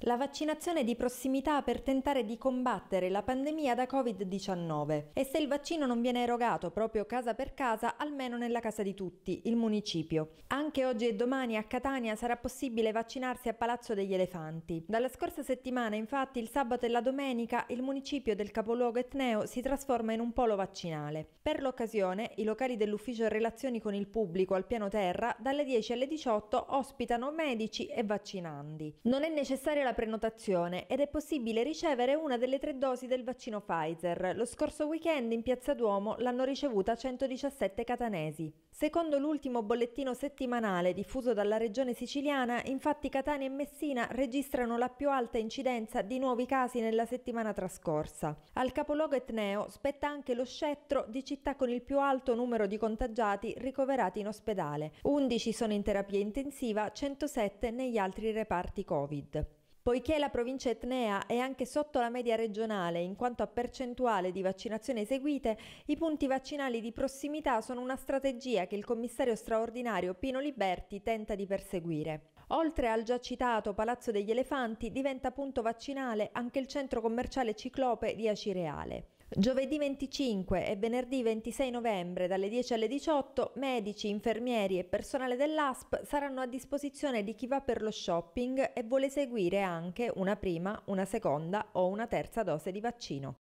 La vaccinazione di prossimità per tentare di combattere la pandemia da Covid-19 e se il vaccino non viene erogato proprio casa per casa, almeno nella casa di tutti, il municipio. Anche oggi e domani a Catania sarà possibile vaccinarsi a Palazzo degli Elefanti. Dalla scorsa settimana, infatti, il sabato e la domenica, il municipio del capoluogo etneo si trasforma in un polo vaccinale. Per l'occasione, i locali dell'ufficio relazioni con il pubblico al piano terra, dalle 10 alle 18, ospitano medici e vaccinandi. Non è necessario la prenotazione ed è possibile ricevere una delle tre dosi del vaccino Pfizer. Lo scorso weekend in Piazza Duomo l'hanno ricevuta 117 catanesi. Secondo l'ultimo bollettino settimanale diffuso dalla regione siciliana, infatti Catania e Messina registrano la più alta incidenza di nuovi casi nella settimana trascorsa. Al capoluogo etneo spetta anche lo scettro di città con il più alto numero di contagiati ricoverati in ospedale. 11 sono in terapia intensiva, 107 negli altri reparti Covid poiché la provincia etnea è anche sotto la media regionale in quanto a percentuale di vaccinazioni eseguite, i punti vaccinali di prossimità sono una strategia che il commissario straordinario Pino Liberti tenta di perseguire. Oltre al già citato Palazzo degli Elefanti diventa punto vaccinale anche il centro commerciale Ciclope di Acireale. Giovedì 25 e venerdì 26 novembre dalle 10 alle 18 medici, infermieri e personale dell'ASP saranno a disposizione di chi va per lo shopping e vuole seguire anche una prima, una seconda o una terza dose di vaccino.